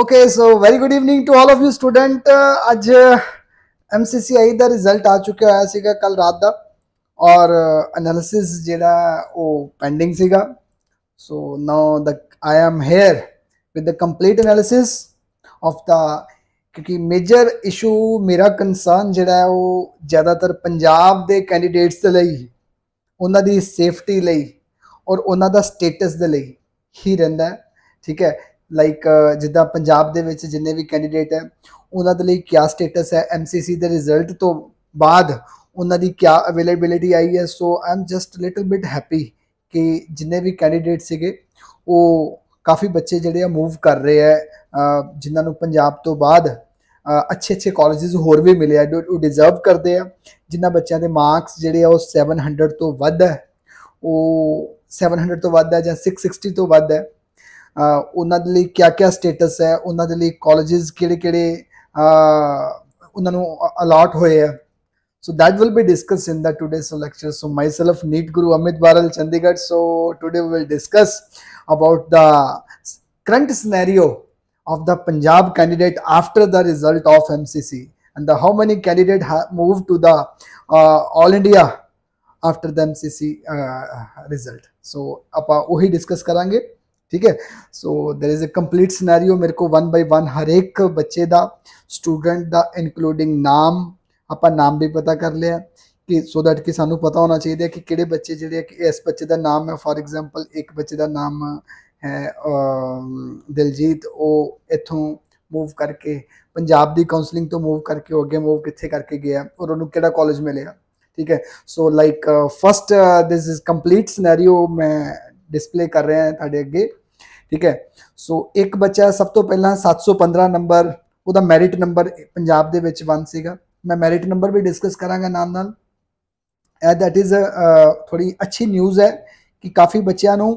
Okay so very good evening to all of you student आज M C C I का result आ चुका है सी कल रात का और एनालिसिस जरा पेंडिंग सेगा so now the I am here with the complete analysis of the क्योंकि मेजर इशू मेरा कंसर्न जो ज़्यादातर पंजाब के कैंडीडेट्स उन्होंने सेफ्टी और उन्हों का स्टेटस ही रहा है ठीक है ਲਾਈਕ uh, ਜਿੱਦਾਂ ਪੰਜਾਬ ਦੇ ਵਿੱਚ ਜਿੰਨੇ ਵੀ ਕੈਂਡੀਡੇਟ ਹੈ ਉਹਨਾਂ ਦੇ ਲਈ ਕੀ ਸਟੇਟਸ ਹੈ ਐਮਸੀਸੀ ਦੇ ਰਿਜ਼ਲਟ ਤੋਂ ਬਾਅਦ ਉਹਨਾਂ ਦੀ ਕੀ ਅਵੇਲੇਬਿਲਿਟੀ ਆਈ ਹੈ so um just little bit happy ਕਿ ਜਿੰਨੇ ਵੀ ਕੈਂਡੀਡੇਟ ਸੀਗੇ ਉਹ ਕਾਫੀ ਬੱਚੇ ਜਿਹੜੇ ਆ ਮੂਵ ਕਰ ਰਹੇ ਆ ਜਿਨ੍ਹਾਂ ਨੂੰ ਪੰਜਾਬ ਤੋਂ ਬਾਅਦ ਅੱਛੇ ਅੱਛੇ ਕਾਲਜਸ ਹੋਰ ਵੀ ਮਿਲੇ ਆ ਉਹ ਡਿਜ਼ਰਵ ਕਰਦੇ ਆ ਜਿਨ੍ਹਾਂ ਬੱਚਿਆਂ ਦੇ ਮਾਰਕਸ ਜਿਹੜੇ ਆ ਉਹ 700 ਤੋਂ ਵੱਧ ਹੈ ਉਹ 700 ਤੋਂ ਵੱਧ ਹੈ ਜਾਂ 660 ਤੋਂ ਵੱਧ ਹੈ ਉਹਨਾਂ ਦੇ ਲਈ ਕਿਆ ਕਿਆ ਸਟੇਟਸ ਹੈ ਉਹਨਾਂ ਦੇ ਲਈ ਕਾਲਜਸ ਕਿਹੜੇ ਕਿਹੜੇ ਉਹਨਾਂ ਨੂੰ ਅਲਾਟ ਹੋਏ ਆ So that will be discussed in the today's lecture. So myself, Neet Guru Amit Baral, Chandigarh. So today we will discuss about the current scenario of the Punjab candidate after the result of MCC and the how many candidate have moved to the uh, All India after the MCC uh, result. So apa uh, discuss karange. ठीक है so there is a complete scenario मेरे को one by one हर एक बच्चे का student का including नाम आप नाम भी पता कर लिया कि सो दैट कि सूँ पता होना चाहिए कि किड़े बच्चे जेडे कि इस बच्चे का नाम है फॉर एग्जाम्पल एक बच्चे का नाम है दिलजीत वो इतों मूव करके पंजाब की काउंसलिंग तो मूव करके अगे मूव कितने करके गया और उन्होंने किज मिले ठीक है so like first this is complete scenario मैं डिस्प्ले कर रहा है थोड़े अगे ਠੀਕ ਹੈ ਸੋ ਇੱਕ ਬੱਚਾ ਸਭ ਤੋਂ ਪਹਿਲਾਂ 715 ਨੰਬਰ ਉਹਦਾ ਮੈਰਿਟ ਨੰਬਰ ਪੰਜਾਬ ਦੇ ਵਿੱਚ 1 ਸੀਗਾ ਮੈਂ ਮੈਰਿਟ ਨੰਬਰ ਵੀ ਡਿਸਕਸ ਕਰਾਂਗਾ ਨਾਲ ਨਾਲ ਐ ਦੈਟ ਇਜ਼ ਥੋੜੀ ਅੱਛੀ ਨਿਊਜ਼ ਹੈ ਕਿ ਕਾਫੀ ਬੱਚਿਆਂ ਨੂੰ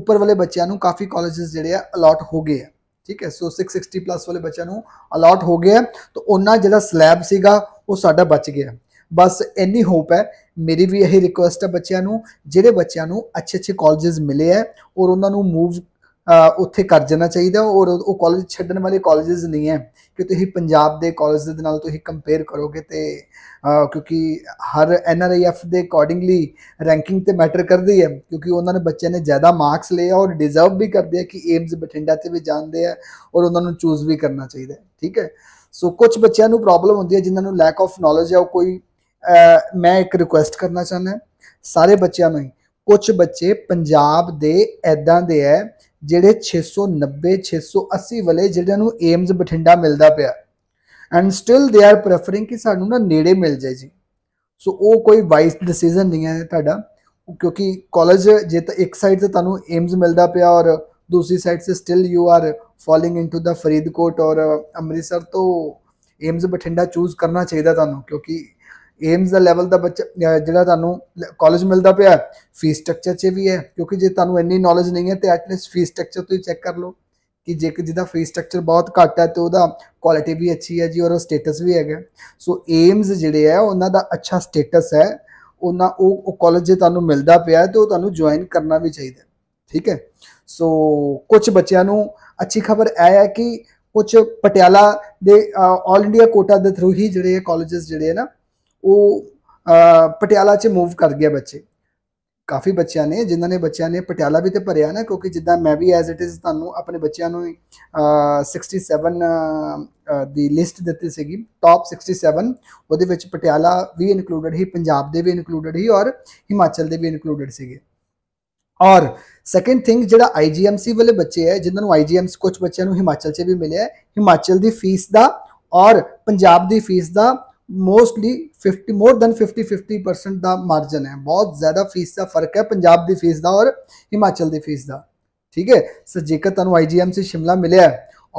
ਉੱਪਰ ਵਾਲੇ ਬੱਚਿਆਂ ਨੂੰ ਕਾਫੀ ਕਾਲਜਸ ਜਿਹੜੇ ਆ ਅਲਾਟ ਹੋ ਗਏ ਆ ਠੀਕ ਹੈ ਸੋ 660 ਪਲੱਸ ਵਾਲੇ ਬੱਚਿਆਂ ਨੂੰ ਅਲਾਟ ਹੋ ਗਿਆ ਤਾਂ ਉਹਨਾਂ ਜਿਹੜਾ ਸਲੈਬ ਸੀਗਾ ਉਹ ਸਾਡਾ ਬਚ ਗਿਆ ਬਸ ਇੰਨੀ ਹੋਪ ਹੈ ਮੇਰੀ ਵੀ ਇਹ ਰਿਕੁਐਸਟ ਹੈ ਬੱਚਿਆਂ ਨੂੰ ਜਿਹੜੇ ਬੱਚਿਆਂ ਨੂੰ ਅੱਛੇ ਅੱਛੇ ਕਾਲਜਸ ਮਿਲੇ ਆ ਔਰ ਉਹਨਾਂ ਨੂੰ ਮੂਵ ਉੱਥੇ ਕਰ ਜਾਣਾ ਚਾਹੀਦਾ ਔਰ ਉਹ ਕਾਲਜ ਛੱਡਣ ਵਾਲੇ ਕਾਲਜਸ ਨਹੀਂ ਹੈ ਕਿ ਤੁਸੀਂ ਪੰਜਾਬ ਦੇ ਕਾਲਜ ਦੇ ਨਾਲ ਤੁਸੀਂ ਕੰਪੇਅਰ ਕਰੋਗੇ ਤੇ ਕਿਉਂਕਿ ਹਰ ਐਨਆਰਆਈਐਫ ਦੇ ਅਕੋਰਡਿੰਗਲੀ ਰੈਂਕਿੰਗ ਤੇ ਮੈਟਰ ਕਰਦੀ ਹੈ ਕਿਉਂਕਿ ਉਹਨਾਂ ਨੇ ਬੱਚਿਆਂ ਨੇ ਜ਼ਿਆਦਾ ਮਾਰਕਸ ਲਏ ਔਰ ਡਿਜ਼ਰਵ ਵੀ ਕਰਦੇ ਆ ਕਿ ਏਮਸ ਬਠਿੰਡਾ ਤੇ ਵੀ ਜਾਂਦੇ ਆ ਔਰ ਉਹਨਾਂ ਨੂੰ ਚੂਜ਼ ਵੀ ਕਰਨਾ ਚਾਹੀਦਾ ਠੀਕ ਹੈ ਸੋ ਕੁਝ ਬੱਚਿਆਂ ਨੂੰ ਪ੍ਰੋਬਲਮ ਹੁੰਦੀ ਹੈ ਜਿਨ੍ਹਾਂ ਨੂੰ ਲੈਕ ਆਫ ਨੌਲੇਜ ਹੈ ਉਹ ਕੋਈ ਮੈਂ ਇੱਕ ਰਿਕੁਐਸਟ ਕਰਨਾ ਚਾਹੁੰਦਾ ਸਾਰੇ ਬੱਚਿਆਂ ਨੂੰ ਕੁਝ ਬੱਚੇ ਪੰਜਾਬ ਦੇ ਐਦਾਂ ਦੇ ਹੈ ਜਿਹੜੇ 690 680 ਵਲੇ ਜਿਹਨਾਂ ਨੂੰ ਏਮਜ਼ ਬਠਿੰਡਾ ਮਿਲਦਾ ਪਿਆ and still they are preferring ਕਿ ਸਾਨੂੰ ਨਾ ਨੇੜੇ ਮਿਲ ਜਾਏ ਜੀ ਸੋ ਉਹ ਕੋਈ ਵਾਈਸ ਡਿਸੀਜਨ ਨਹੀਂ ਹੈ ਤੁਹਾਡਾ ਕਿਉਂਕਿ ਕਾਲਜ ਜੇ ਤਾਂ ਇੱਕ ਸਾਈਡ ਤੇ ਤੁਹਾਨੂੰ ਏਮਜ਼ ਮਿਲਦਾ ਪਿਆ ਔਰ ਦੂਸਰੀ ਸਾਈਡ ਸੇ still you are falling into the Faridkot ਔਰ ਅੰਮ੍ਰਿਤਸਰ ਤੋਂ ਏਮਜ਼ ਬਠਿੰਡਾ ਚੂਜ਼ ਕਰਨਾ ਚਾਹੀਦਾ ਤੁਹਾਨੂੰ ਕਿਉਂਕਿ ਏਮਸ ਦਾ ਲੈਵਲ ਦਾ ਬੱਚਾ ਜਿਹੜਾ ਤੁਹਾਨੂੰ ਕਾਲਜ ਮਿਲਦਾ ਪਿਆ ਫੀਸ ਸਟਰਕਚਰ 'ਚ ਵੀ ਹੈ ਕਿਉਂਕਿ ਜੇ ਤੁਹਾਨੂੰ ਇੰਨੀ ਨੌਲੇਜ ਨਹੀਂ ਹੈ ਤੇ ਐਟਲੀਸਟ ਫੀਸ ਸਟਰਕਚਰ ਤੁਸੀਂ ਚੈੱਕ ਕਰ ਲਓ ਕਿ ਜੇ ਕਿ ਜਿਹਦਾ ਫੀਸ ਸਟਰਕਚਰ ਬਹੁਤ ਘੱਟ ਹੈ ਤੇ ਉਹਦਾ ਕੁਆਲਿਟੀ ਵੀ ਅੱਛੀ ਹੈ ਜੀ ਔਰ ਸਟੇਟਸ ਵੀ ਹੈਗਾ ਸੋ ਏਮਸ ਜਿਹੜੇ ਆ ਉਹਨਾਂ ਦਾ ਅੱਛਾ ਸਟੇਟਸ ਹੈ ਉਹਨਾਂ ਉਹ ਕਾਲਜ ਜੇ ਤੁਹਾਨੂੰ ਮਿਲਦਾ ਪਿਆ ਤੇ ਉਹ ਤੁਹਾਨੂੰ ਜੁਆਇਨ ਕਰਨਾ ਵੀ ਚਾਹੀਦਾ ਠੀਕ ਹੈ ਸੋ ਕੁਝ ਬੱਚਿਆਂ ਨੂੰ ਅੱਛੀ ਖਬਰ ਇਹ ਹੈ ਕਿ ਕੁਝ ਪਟਿਆਲਾ ਦੇ ਆਲ ਇੰਡੀਆ ਕੋਟਾ ਦੇ ਥਰੂ ਹੀ ਜਿਹੜੇ ਕਾਲਜਸ ਜਿਹੜੇ ਹੈ ਨਾ ਉਹ ਪਟਿਆਲਾ 'ਚ ਮੂਵ ਕਰ ਗਿਆ ਬੱਚੇ ਕਾਫੀ ਬੱਚਿਆਂ ਨੇ ਜਿਨ੍ਹਾਂ ਨੇ ਬੱਚਿਆਂ ਨੇ ਪਟਿਆਲਾ ਵੀ ਤੇ ਭਰਿਆ ਨਾ ਕਿਉਂਕਿ ਜਿੱਦਾਂ ਮੈਂ ਵੀ ਐਜ਼ ਇਟ ਇਜ਼ ਤੁਹਾਨੂੰ ਆਪਣੇ ਬੱਚਿਆਂ ਨੂੰ 67 ਦੀ ਲਿਸਟ ਦਿੱਤੀ ਸੀਗੀ ਟਾਪ 67 ਉਹਦੇ ਵਿੱਚ ਪਟਿਆਲਾ ਵੀ ਇਨਕਲੂਡਡ ਹੀ ਪੰਜਾਬ ਦੇ ਵੀ ਇਨਕਲੂਡਡ ਹੀ ਔਰ ਹਿਮਾਚਲ ਦੇ ਵੀ ਇਨਕਲੂਡਡ ਸੀਗੇ ਔਰ ਸੈਕੰਡ ਥਿੰਗ ਜਿਹੜਾ ਆਈਜੀਐਮਸੀ ਵਾਲੇ ਬੱਚੇ ਹੈ ਜਿਨ੍ਹਾਂ ਨੂੰ ਆਈਜੀਐਮਸ ਕੁਝ ਬੱਚਿਆਂ ਨੂੰ ਹਿਮਾਚਲ 'ਚ ਵੀ ਮਿਲਿਆ ਹਿਮਾਚਲ ਦੀ ਫੀਸ ਦਾ ਔਰ ਪੰਜਾਬ ਦੀ ਫੀਸ ਦਾ मोस्टली 50 मोर देन 50 50 परसेंट ਦਾ ਮਾਰਜਨ ਹੈ ਬਹੁਤ ਜ਼ਿਆਦਾ ਫੀਸ ਦਾ ਫਰਕ ਹੈ ਪੰਜਾਬ ਦੀ ਫੀਸ ਦਾ ਔਰ ਹਿਮਾਚਲ ਦੀ ਫੀਸ ਦਾ ਠੀਕ ਹੈ ਸੋ ਜੇਕਰ ਤੁਹਾਨੂੰ ਆਈਜੀਐਮਸੀ ਸ਼ਿਮਲਾ ਮਿਲਿਆ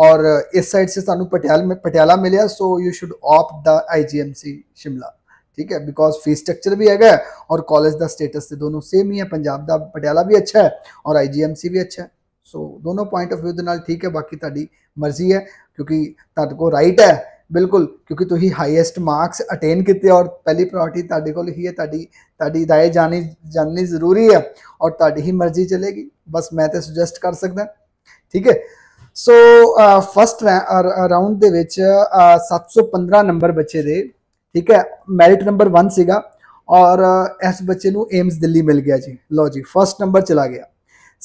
ਔਰ ਇਸ ਸਾਈਡ ਸੇ ਤੁਹਾਨੂੰ ਪਟਿਆਲਾ ਪਟਿਆਲਾ ਮਿਲਿਆ so you should opt the IGMC Shimla ठीक है बिकॉज फीस स्ट्रक्चर भी हैगा और कॉलेज का स्टेटस से दोनों सेम ही है पंजाब का पटियाला भी अच्छा है और आईजीएमसी भी अच्छा है सो दोनों पॉइंट ऑफ व्यू के ठीक है बाकी ਤੁਹਾਡੀ ਮਰਜ਼ੀ ਹੈ ਕਿਉਂਕਿ ਤੁਹਾਡੇ ਕੋਲ ਰਾਈਟ ਹੈ ਬਿਲਕੁਲ ਕਿਉਂਕਿ ਤੁਸੀਂ ਹਾਈਐਸਟ ਮਾਰਕਸ ਅਟੇਨ ਕੀਤੇ ਔਰ ਪਹਿਲੀ ਪ੍ਰਾਇੋਰਟੀ ਤੁਹਾਡੇ ਕੋਲ ਹੀ ਹੈ ਤੁਹਾਡੀ ਤੁਹਾਡੀ ਦਾਇ ਜਾਣੀ ਜਾਣਨੀ ਜ਼ਰੂਰੀ ਹੈ ਔਰ ਤੁਹਾਡੀ ਹੀ ਮਰਜ਼ੀ ਚਲੇਗੀ ਬਸ ਮੈਂ ਤੇ ਸੁਜੈਸਟ ਕਰ ਸਕਦਾ ਠੀਕ ਹੈ ਸੋ ਫਸਟ ਰਾਉਂਡ ਦੇ ਵਿੱਚ 715 ਨੰਬਰ ਬੱਚੇ ਦੇ ਠੀਕ ਹੈ ਮੈਰਿਟ ਨੰਬਰ 1 ਸੀਗਾ ਔਰ ਇਸ ਬੱਚੇ ਨੂੰ ਏਮਸ ਦਿੱਲੀ ਮਿਲ ਗਿਆ ਜੀ ਲਓ ਜੀ ਫਸਟ ਨੰਬਰ ਚਲਾ ਗਿਆ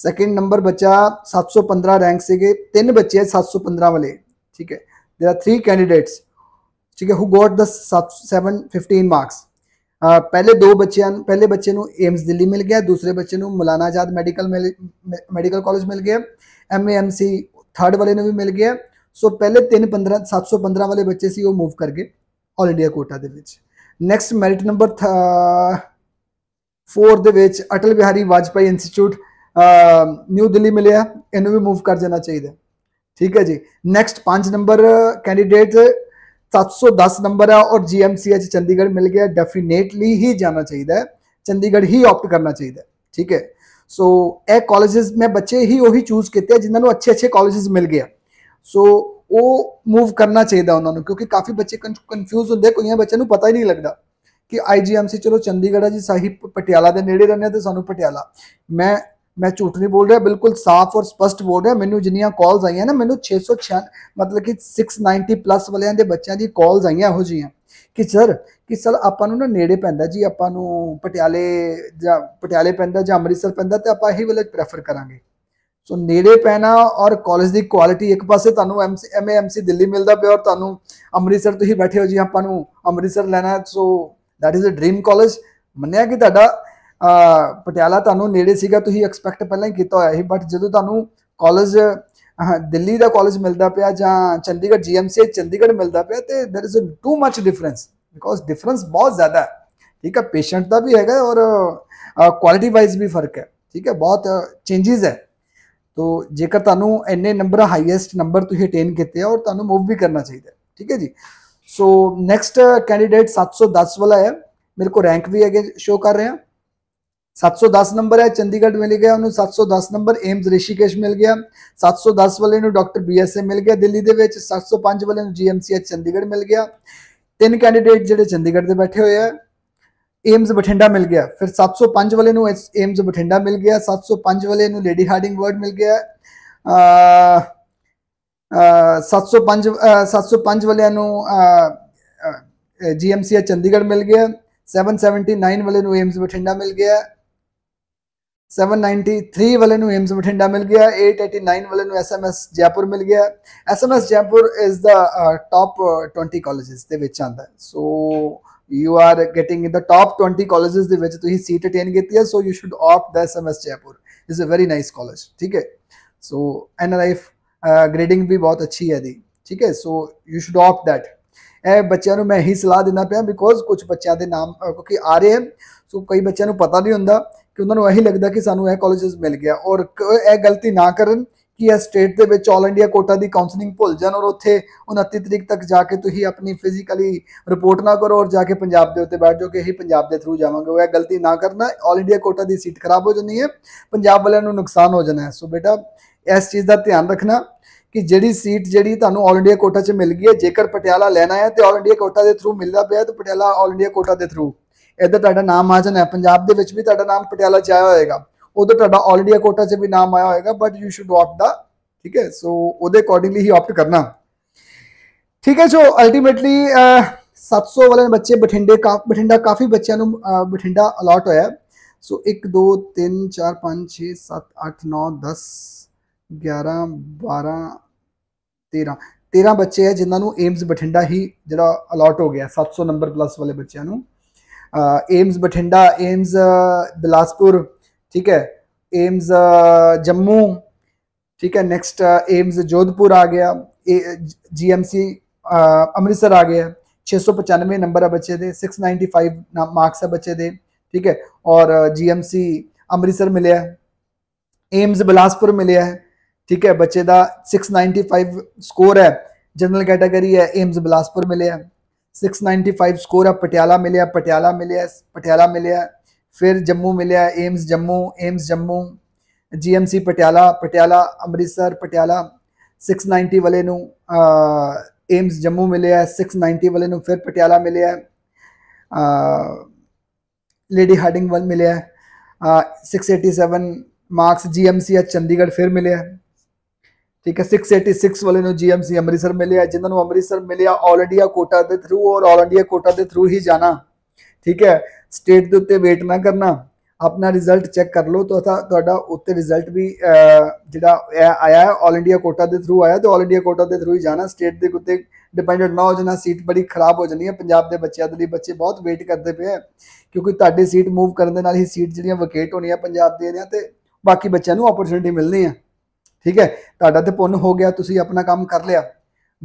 ਸੈਕਿੰਡ ਨੰਬਰ ਬੱਚਾ 715 ਰੈਂਕ ਸੀਗੇ ਤਿੰਨ ਬੱਚੇ 715 ਵਾਲੇ ਠੀਕ ਹੈ देर are three candidates ठीक है who got the sub seven fifteen marks पहले दो बच्चे पहले बच्चे एम्स दिल्ली मिल गया दूसरे बच्चे Maulana Azad medical medical college मिल गया M M A C third वाले ने भी मिल गया सो पहले तीन पंद्रह पहले सौ पंद्रह वाले बच्चे से वो मूव गए ऑल इंडिया कोटा दे विच नेक्स्ट नंबर थ फोर विच अटल बिहारी वाजपेयी इंस्टीट्यूट न्यू दिल्ली मिले है भी मूव कर देना चाहिए ठीक है जी नेक्स्ट पांच नंबर कैंडिडेट 710 नंबर है और जीएमसीएच चंडीगढ़ मिल गया डेफिनेटली ही जाना चाहिए चंडीगढ़ ही ऑप्ट करना चाहिए ठीक है ਸੋ ਇਹ ਕਾਲਜਸ ਮੈਂ ਬੱਚੇ ਹੀ ਉਹੀ ਚੂਜ਼ ਕੀਤੇ ਆ ਜਿਨ੍ਹਾਂ ਨੂੰ ਅੱਛੇ ਅੱਛੇ ਕਾਲਜਸ ਮਿਲ ਗਏ ਆ ਸੋ ਉਹ ਮੂਵ ਕਰਨਾ ਚਾਹੀਦਾ ਉਹਨਾਂ ਨੂੰ ਕਿਉਂਕਿ ਕਾਫੀ ਬੱਚੇ ਕਨਫਿਊਜ਼ ਹੁੰਦੇ ਕੋਈਆਂ ਬੱਚਿਆਂ ਨੂੰ ਪਤਾ ਹੀ ਨਹੀਂ ਲੱਗਦਾ ਕਿ ਆਈਜੀਐਮਸੀ ਚਲੋ ਚੰਡੀਗੜ੍ਹ ਆ ਜੀ ਸਾਹਿਬ ਪਟਿਆਲਾ ਦੇ ਨੇੜੇ ਰਹਿੰਦੇ ਤੇ ਸਾਨੂੰ ਪਟਿਆਲਾ ਮੈਂ ਮੈਂ ਝੂਠ ਨਹੀਂ ਬੋਲ ਰਿਹਾ ਬਿਲਕੁਲ ਸਾਫ਼ ਔਰ ਸਪਸ਼ਟ ਬੋਲ ਰਿਹਾ ਮੈਨੂੰ ਜਿੰਨੀਆਂ ਕਾਲਸ ਆਈਆਂ ਨਾ ਮੈਨੂੰ 696 ਮਤਲਬ ਕਿ 690 ਪਲੱਸ ਵਾਲਿਆਂ ਦੇ ਬੱਚਿਆਂ ਦੀ ਕਾਲਸ ਆਈਆਂ ਇਹੋ ਜੀਆਂ ਕਿ ਸਰ ਕਿ ਸਰ ਆਪਾਂ ਨੂੰ ਨਾ ਨੇੜੇ ਪੈਂਦਾ ਜੀ ਆਪਾਂ ਨੂੰ ਪਟਿਆਲੇ ਜਾਂ ਪਟਿਆਲੇ ਪੈਂਦਾ ਜਾਂ ਅੰਮ੍ਰਿਤਸਰ ਪੈਂਦਾ ਤੇ ਆਪਾਂ ਇਹੀ ਵਿਲੇਜ ਪ੍ਰੈਫਰ ਕਰਾਂਗੇ ਸੋ ਨੇੜੇ ਪੈਣਾ ਔਰ ਕਾਲਜ ਦੀ ਕੁਆਲਿਟੀ ਇੱਕ ਪਾਸੇ ਤੁਹਾਨੂੰ ਐਮਸੀ ਦਿੱਲੀ ਮਿਲਦਾ ਪਿਆ ਔਰ ਤੁਹਾਨੂੰ ਅੰਮ੍ਰਿਤਸਰ ਤੁਸੀਂ ਬੈਠੇ ਹੋ ਜੀ ਆਪਾਂ ਨੂੰ ਅੰਮ੍ਰਿਤਸਰ ਲੈਣਾ so that is a dream college ਮੰਨਿਆ ਕਿ ਤੁਹਾਡਾ ਪਟਿਆਲਾ ਤੁਹਾਨੂੰ ਨੇੜੇ ਸੀਗਾ ਤੁਸੀਂ ਐਕਸਪੈਕਟ ਪਹਿਲਾਂ ਹੀ ਕੀਤਾ ਹੋਇਆ ਸੀ ਬਟ ਜਦੋਂ ਤੁਹਾਨੂੰ ਕਾਲਜ ਦਿੱਲੀ ਦਾ ਕਾਲਜ ਮਿਲਦਾ ਪਿਆ ਜਾਂ ਚੰਡੀਗੜ੍ਹ ਜੀਐਮਸੀ ਚੰਡੀਗੜ੍ਹ ਮਿਲਦਾ ਪਿਆ ਤੇ there is too much difference because difference ਬਹੁਤ ਜ਼ਿਆਦਾ ਹੈ ठीक है पेशेंट का भी है और क्वालिटी वाइज भी फर्क है ठीक है बहुत चेंजेस है तो जेकर तू इन्ने नंबर हाईएस्ट नंबर तुम अटेन किए और तू मूव भी करना चाहिए ठीक है जी सो नैक्सट कैंडीडेट सत्त सौ दस वाला है मेरे को रैंक भी है शो कर रहे हैं 710 ਨੰਬਰ ਹੈ ਚੰਡੀਗੜ੍ਹ ਮਿਲ ਗਿਆ ਉਹਨੂੰ 710 ਨੰਬਰ ਏਮਜ਼ ਰਿਸ਼ੀਕੇਸ਼ ਮਿਲ ਗਿਆ 710 ਵਾਲੇ ਨੂੰ ਡਾਕਟਰ ਬੀਐਸਏ ਮਿਲ ਗਿਆ ਦਿੱਲੀ ਦੇ ਵਿੱਚ 705 ਵਾਲੇ ਨੂੰ ਜੀਐਮਸੀਐਚ ਚੰਡੀਗੜ੍ਹ ਮਿਲ ਗਿਆ ਤਿੰਨ ਕੈਂਡੀਡੇਟ ਜਿਹੜੇ ਚੰਡੀਗੜ੍ਹ ਦੇ ਬੈਠੇ ਹੋਏ ਆ ਏਮਜ਼ ਬਠਿੰਡਾ ਮਿਲ ਗਿਆ ਫਿਰ 705 ਵਾਲੇ ਨੂੰ ਏਮਜ਼ ਬਠਿੰਡਾ ਮਿਲ ਗਿਆ 705 ਵਾਲੇ ਨੂੰ ਲੇਡੀ ਹਾਰਡਿੰਗ ਵਰਡ ਮਿਲ ਗਿਆ ਆ 705 705 ਵਾਲਿਆਂ ਨੂੰ ਜੀਐਮਸੀਐਚ ਚੰਡੀਗੜ੍ਹ ਮਿਲ ਗਿਆ 779 ਵਾਲੇ ਨੂੰ ਏਮਸ ਬਠਿੰਡਾ ਮਿਲ ਗਿਆ 793 वाले न्यू एम्स बठिंडा मिल गया 889 वाले न्यू एसएमएस जयपुर मिल गया SMS Jaipur is the top 20 colleges ਦੇ ਵਿੱਚ ਆਂਦਾ so you are getting in the top 20 colleges ਦੇ ਵਿੱਚ ਤੁਸੀਂ ਸੀਟ ਅਟੇਨ ਕੀਤੀ ਹੈ so you should opt the SMS Jaipur is a very nice college ਠੀਕ ਹੈ ਸੋ ਐਨਆਰਆਈਫ ਗ੍ਰੇਡਿੰਗ ਵੀ ਬਹੁਤ ਅੱਛੀ ਹੈ ਦੀ ਠੀਕ ਹੈ so you should opt that ਇਹ ਬੱਚਿਆਂ ਨੂੰ ਮੈਂ ਹੀ ਸਲਾਹ ਦਿੰਦਾ ਪਿਆ ਬਿਕੋਜ਼ ਕੁਝ ਬੱਚਿਆਂ ਦੇ ਨਾਮ ਕਿਉਂਕਿ ਆ ਰਹੇ ਹਨ ਸੋ ਕਈ ਬੱਚਿਆਂ ਨੂੰ ਪਤਾ ਨਹੀਂ ਹੁੰਦਾ ਕਿ ਉਹਨਾਂ ਨੂੰ ਇਹੀ ਲੱਗਦਾ ਕਿ ਸਾਨੂੰ ਇਹ ਕਾਲਜਸ ਮਿਲ ਗਿਆ ਔਰ ਇਹ ਗਲਤੀ ਨਾ ਕਰਨ ਕਿ ਇਹ ਸਟੇਟ ਦੇ ਵਿੱਚ ਆਲ ਇੰਡੀਆ ਕੋਟਾ ਦੀ ਕਾਉਂਸਲਿੰਗ ਭੁੱਲ ਜਾਣ ਔਰ ਉੱਥੇ 29 ਤਰੀਕ ਤੱਕ ਜਾ ਕੇ ਤੁਸੀਂ ਆਪਣੀ ਫਿਜ਼ੀਕਲੀ ਰਿਪੋਰਟ ਨਾ ਕਰੋ ਔਰ ਜਾ ਕੇ ਪੰਜਾਬ ਦੇ ਉੱਤੇ ਬੈਠ ਜਾਓ ਕਿ ਇਹੀ ਪੰਜਾਬ ਦੇ ਥਰੂ ਜਾਵਾਂਗੇ ਉਹ ਇਹ ਗਲਤੀ ਨਾ ਕਰਨਾ ਆਲ ਇੰਡੀਆ ਕੋਟਾ ਦੀ ਸੀਟ ਖਰਾਬ ਹੋ ਜਾਣੀ ਹੈ ਪੰਜਾਬ ਵਾਲਿਆਂ ਨੂੰ ਨੁਕਸਾਨ ਹੋ ਜਾਣਾ ਹੈ ਸੋ ਬੇਟਾ ਇਸ ਚੀਜ਼ ਦਾ ਧਿਆਨ ਰੱਖਣਾ ਕਿ ਜਿਹੜੀ ਸੀਟ ਜਿਹੜੀ ਤੁਹਾਨੂੰ ਆਲ ਇੰਡੀਆ ਕੋਟਾ 'ਚ ਮਿਲ ਗਈ ਹੈ ਜੇਕਰ ਪਟਿਆਲਾ ਲੈਣਾ ਹੈ ਤੇ ਆਲ ਇੰਡੀਆ ਕੋਟਾ ਦੇ ਥਰੂ ਮਿਲਦਾ ਪਿਆ ਤਾਂ ਪਟਿਆਲਾ ਆਲ ਇੰਡੀਆ ਕੋਟਾ ਦੇ ਥਰੂ ਇੱਧਰ ਤੁਹਾਡਾ ਨਾਮ ਆ ਜਾਣਾ ਪੰਜਾਬ ਦੇ ਵਿੱਚ ਵੀ ਤੁਹਾਡਾ ਨਾਮ ਪਟਿਆਲਾ 'ਚ ਆਇਆ ਹੋਏਗਾ ਉਦੋਂ ਤੁਹਾਡਾ ਆਲਰੇਡੀ ਕੋਟਾ 'ਚ ਵੀ ਨਾਮ ਆਇਆ ਹੋਏਗਾ but you should opt the ਠੀਕ ਹੈ ਸੋ ਉਹਦੇ ਅਕੋਰਡਿੰਗਲੀ ਹੀ ਆਪਟ ਕਰਨਾ ਠੀਕ ਹੈ ਸੋ ਅਲਟੀਮੇਟਲੀ 700 ਵਾਲੇ ਬੱਚੇ ਬਠਿੰਡੇ ਬਠਿੰਡਾ ਕਾਫੀ ਬੱਚਿਆਂ ਨੂੰ ਬਠਿੰਡਾ ਅਲਾਟ ਹੋਇਆ ਸੋ 1 2 3 4 5 6 7 8 9 10 11 12 13 13 ਬੱਚੇ ਹੈ ਜਿਨ੍ਹਾਂ ਨੂੰ ਏਮਸ ਬਠਿੰਡਾ ਹੀ ਜਿਹੜਾ ਅਲਾਟ ਹੋ ਗਿਆ 700 ਨੰਬਰ ਪਲੱਸ ਵਾਲੇ ਬੱਚਿਆਂ ਨੂੰ एम्स बठिंडा एम्स बिलासपुर ठीक है एम्स जम्मू ठीक है नेक्स्ट एम्स जोधपुर आ गया जीएमसी अमृतसर आ गया छः सौ पचानवे नंबर बचे थे सिक्स नाइनटी फाइव मार्क्स बचे थे ठीक है और जीएमसी अमृतसर मिले है एम्स बिलासपुर मिले है ठीक है बचे का सिक्स नाइनटी फाइव स्कोर है जनरल कैटेगरी है एम्स बिलासपुर मिले है सिक्स नाइनटी फाइव स्कोर अब पटियाला मिले पटियाला मिले पटियाला मिले फिर जम्मू मिले AIIMS Jammu AIIMS Jammu GMC Patiala Patiala Amritsar Patiala six ninety वाले ਨੂੰ एम्स जम्मू मिले सिक्स नाइनटी वाले फिर पटियाला मिले लेडी हार्डिंग ਮਿਲਿਆ मिले six eighty seven marks G M C Chandigarh फिर मिले ਠੀਕ ਹੈ 686 ਵਾਲੇ ਨੂੰ ਜੀਐਮਸੀ ਅੰਮ੍ਰਿਤਸਰ ਮਿਲਿਆ ਜਿਨ੍ਹਾਂ ਨੂੰ ਅੰਮ੍ਰਿਤਸਰ ਮਿਲਿਆ ਆਲ ਇੰਡੀਆ ਕੋਟਾ ਦੇ ਥਰੂ ਔਰ ਆਲ ਇੰਡੀਆ ਕੋਟਾ ਦੇ ਥਰੂ ਹੀ ਜਾਣਾ ਠੀਕ ਹੈ ਸਟੇਟ ਦੇ ਉੱਤੇ ਵੇਟ ਨਾ ਕਰਨਾ ਆਪਣਾ ਰਿਜ਼ਲਟ ਚੈੱਕ ਕਰ ਲਓ ਤਾਂ ਤੁਹਾਡਾ ਉੱਤੇ ਰਿਜ਼ਲਟ ਵੀ ਜਿਹੜਾ ਆਇਆ ਹੈ ਆਲ ਇੰਡੀਆ ਕੋਟਾ ਦੇ ਥਰੂ ਆਇਆ ਤੇ ਆਲ ਇੰਡੀਆ ਕੋਟਾ ਦੇ ਥਰੂ ਹੀ ਜਾਣਾ ਸਟੇਟ ਦੇ ਉੱਤੇ ਡਿਪੈਂਡੈਂਟ ਨਾ ਹੋ ਜਾਣਾ ਸੀਟ ਬੜੀ ਖਰਾਬ ਹੋ ਜਾਣੀ ਹੈ ਪੰਜਾਬ ਦੇ ਬੱਚਿਆਂ ਦੇ ਲਈ ਬੱਚੇ ਬਹੁਤ ਵੇਟ ਕਰਦੇ ਪਏ ਆ ਕਿਉਂਕਿ ਤੁਹਾਡੇ ਸੀਟ ਮੂਵ ਕਰਨ ਦੇ ਨਾਲ ਹੀ ਸੀਟ ਜਿਹੜੀਆਂ ਵਕੇਟ ਹੋਣੀਆਂ ਪੰਜਾਬ ਦੀਆਂ ਤੇ ਬਾਕੀ ਬੱਚਿਆਂ ਨੂੰ ਓਪਰਚੁਨਿਟੀ ਮਿਲਣੀ ਆ ਠੀਕ ਹੈ ਤੁਹਾਡਾ ਤੇ ਪੁੰਨ ਹੋ ਗਿਆ ਤੁਸੀਂ ਆਪਣਾ ਕੰਮ ਕਰ ਲਿਆ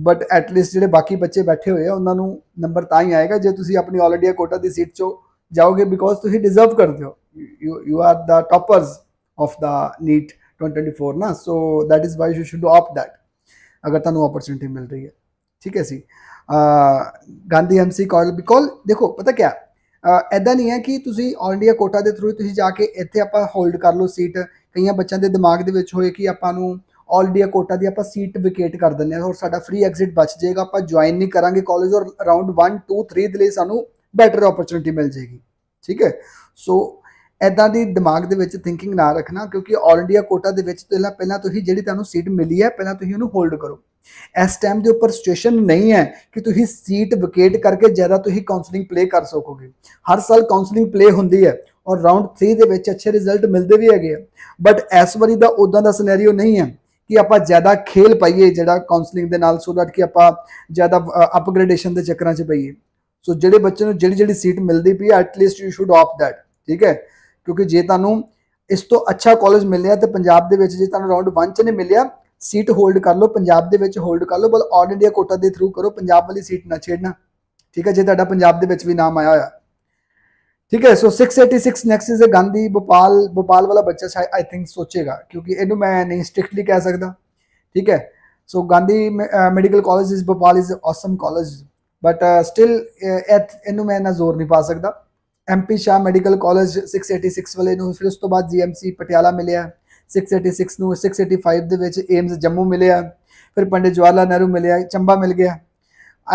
ਬਟ ਐਟ ਲੀਸਟ ਜਿਹੜੇ ਬਾਕੀ ਬੱਚੇ ਬੈਠੇ ਹੋਏ ਆ ਉਹਨਾਂ ਨੂੰ ਨੰਬਰ ਤਾਂ ਹੀ ਆਏਗਾ ਜੇ ਤੁਸੀਂ ਆਪਣੀ ਆਲਰੇਡੀ ਕੋਟਾ ਦੀ ਸੀਟ ਚੋਂ ਜਾਓਗੇ ਬਿਕੋਜ਼ ਤੁਸੀਂ ਡਿਜ਼ਰਵ ਕਰਦੇ ਹੋ you are the toppers of the NEET 2024 ਨਾ so that is why you should opt that ਅਗਰ ਤੁਹਾਨੂੰ अपॉर्चुनिटी ਮਿਲ ਰਹੀ ਹੈ ठीक है सी गांधी एमसी कॉल बिकॉल देखो पता क्या ਐਦਾਂ ਨਹੀਂ ਹੈ ਕਿ ਤੁਸੀਂ ਆਲ ਇੰਡੀਆ ਕੋਟਾ ਦੇ ਥਰੂ ਤੁਸੀਂ ਜਾ ਕੇ ਇੱਥੇ ਆਪਾਂ ਹੋਲਡ ਕਰ ਲਓ ਸੀਟ ਕਈਆਂ ਬੱਚਿਆਂ ਦੇ ਦਿਮਾਗ ਦੇ ਵਿੱਚ ਹੋਏ ਕਿ ਆਪਾਂ ਨੂੰ ਆਲ ਇੰਡੀਆ ਕੋਟਾ ਦੀ ਆਪਾਂ ਸੀਟ ਵਿਕੇਟ ਕਰ ਦਿੰਦੇ ਹਾਂ ਔਰ ਸਾਡਾ ਫ੍ਰੀ ਐਗਜ਼ਿਟ ਬਚ ਜਾਏਗਾ ਆਪਾਂ ਜੁਆਇਨ ਨਹੀਂ ਕਰਾਂਗੇ ਕਾਲਜ ਔਰ ਰਾਉਂਡ 1 2 3 ਦੇ ਲਈ ਸਾਨੂੰ ਬੈਟਰ ਓਪਰਚ्युनिटी ਮਿਲ ਜਾਏਗੀ ਠੀਕ ਹੈ ਸੋ ਐਦਾਂ ਦੀ ਦਿਮਾਗ ਦੇ ਵਿੱਚ ਥਿੰਕਿੰਗ ਨਾ ਰੱਖਣਾ ਕਿਉਂਕਿ ਆਲ ਇੰਡੀਆ ਕੋਟਾ ਦੇ ਵਿੱਚ ਪਹਿਲਾਂ ਪਹਿਲਾਂ ਤੁਸੀਂ ਜਿਹੜੀ ਤੁਹਾਨੂੰ ਸੀਟ ਮਿਲੀ ਹੈ ਪਹਿਲਾਂ ਤੁਸੀਂ ਉਹਨੂੰ ਹੋਲਡ ਕਰੋ ਇਸ ਟਾਈਮ ਦੇ ਉੱਪਰ ਸਿਚੁਏਸ਼ਨ ਨਹੀਂ ਹੈ ਕਿ ਤੁਸੀਂ ਸੀਟ ਵਕੇਟ ਕਰਕੇ ਜ਼ਿਆਦਾ ਤੁਸੀਂ ਕਾਉਂਸਲਿੰਗ ਪਲੇ ਕਰ ਸਕੋਗੇ ਹਰ ਸਾਲ ਕਾਉਂਸਲਿੰਗ ਪਲੇ ਹੁੰਦੀ ਹੈ ਔਰ ਰਾਉਂਡ 3 ਦੇ ਵਿੱਚ ਅੱਛੇ ਰਿਜ਼ਲਟ ਮਿਲਦੇ ਵੀ ਹੈਗੇ ਆ ਬਟ ਇਸ ਵਾਰੀ ਦਾ ਉਦਾਂ ਦਾ ਸਿਨੈਰੀਓ ਨਹੀਂ ਹੈ ਕਿ ਆਪਾਂ ਜ਼ਿਆਦਾ ਖੇਲ ਪਾਈਏ ਜਿਹੜਾ ਕਾਉਂਸਲਿੰਗ ਦੇ ਨਾਲ ਸੋ ਦੈਟ ਕਿ ਆਪਾਂ ਜ਼ਿਆਦਾ ਅਪਗ੍ਰੇਡੇਸ਼ਨ ਦੇ ਚੱਕਰਾਂ 'ਚ ਪਈਏ ਸੋ ਜਿਹੜੇ ਬੱਚੇ ਨੂੰ ਜਿਹੜੀ ਜਿਹੜੀ ਸੀਟ ਮਿਲਦੀ ਪਈ at least you should opt that ਠੀਕ ਹੈ ਕਿਉਂਕਿ ਜੇ ਤੁਹਾਨੂੰ ਇਸ ਤੋਂ ਅੱਛਾ ਕਾਲਜ ਮਿਲਿਆ ਤੇ ਪੰਜਾਬ ਦੇ ਵਿੱਚ ਜੇ ਤੁਹਾਨੂੰ ਰਾਉਂਡ 1 ਚ ਨਹੀਂ ਮਿਲਿਆ ਸੀਟ ਹੋਲਡ ਕਰ ਲਓ ਪੰਜਾਬ ਦੇ ਵਿੱਚ ਹੋਲਡ ਕਰ ਲਓ ਬਲ ਆਲ ਇੰਡੀਆ ਕੋਟਾ ਦੇ ਥਰੂ ਕਰੋ ਪੰਜਾਬ ਵਾਲੀ ਸੀਟ ਨਾ ਛੇੜਨਾ ਠੀਕ ਹੈ ਜੇ ਤੁਹਾਡਾ ਪੰਜਾਬ ਦੇ ਵਿੱਚ ਵੀ ਨਾਮ ਆਇਆ ਹੋਇਆ ਠੀਕ ਹੈ so 686 next is a Gandhi Bhopal Bhopal ਵਾਲਾ ਬੱਚਾ ਸ਼ਾਇਦ ਆਈ ਥਿੰਕ ਸੋਚੇਗਾ ਕਿਉਂਕਿ ਇਹਨੂੰ ਮੈਂ ਨਹੀਂ ਸਟ੍ਰਿਕਟਲੀ ਕਹਿ ਸਕਦਾ ਠੀਕ ਹੈ so Gandhi medical college is Bhopal is awesome college but still ਇਹਨੂੰ ਮੈਂ ਨਾ ਜ਼ੋਰ ਨਹੀਂ ਪਾ ਸਕਦਾ ਐਮਪੀ ਸ਼ਾ ਮੈਡੀਕਲ ਕਾਲਜ 686 ਵਾਲੇ ਨੂੰ ਫਿਰ ਉਸ ਤੋਂ ਬਾਅਦ ਜੀਐਮਸੀ ਪਟਿਆਲਾ ਮਿਲਿਆ 686 ਨੂੰ 685 ਦੇ ਵਿੱਚ ਏਮਸ ਜੰਮੂ ਮਿਲਿਆ ਫਿਰ ਪੰਡਿਤ ਜਵਾਲਾ ਨਹਿਰੂ ਮਿਲਿਆ ਚੰਬਾ ਮਿਲ ਗਿਆ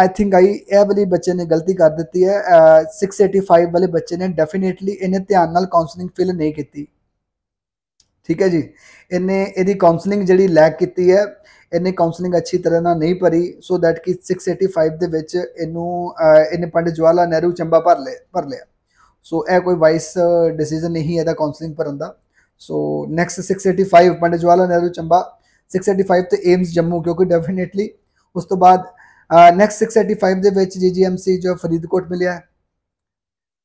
आई थिंक आई ਇਹ ਵਾਲੀ ਬੱਚੇ ਨੇ ਗਲਤੀ ਕਰ ਦਿੱਤੀ ਹੈ 685 ਵਾਲੇ ਬੱਚੇ ਨੇ ਡੈਫੀਨੇਟਲੀ ਇਹਨੇ ਧਿਆਨ ਨਾਲ ਕਾਉਂਸਲਿੰਗ ਫਿਲ ਨਹੀਂ ਕੀਤੀ ਠੀਕ ਹੈ ਜੀ ਇਹਨੇ ਇਹਦੀ ਕਾਉਂਸਲਿੰਗ ਜਿਹੜੀ ਲੈਕ ਕੀਤੀ ਹੈ ਇਹਨੇ ਕਾਉਂਸਲਿੰਗ ਅੱਛੀ ਤਰ੍ਹਾਂ ਨਾਲ ਨਹੀਂ ਭਰੀ ਸੋ ਥੈਟ ਕਿ 685 ਦੇ ਵਿੱਚ ਇਹਨੂੰ ਇਹਨੇ ਪੰਡਿਤ ਜਵਾਲਾ ਨਹਿਰੂ ਚੰਬਾ ਭਰ ਲਿਆ ਭਰ ਲਿਆ ਸੋ ਇਹ ਕੋਈ ਵਾਈਸ ਡਿਸੀਜਨ ਨਹੀਂ ਹੈ ਇਹਦਾ ਕਾਉਂਸਲਿੰਗ ਭਰਨ ਦਾ so next six eighty five Pandit Jawaharlal Nehru Chamba six eighty five तो एम्स जम्मू क्योंकि डेफिनेटली उस तो बाद नैक्सट सिक्स एटी फाइव के जी जी एम सी जो फरीदकोट मिले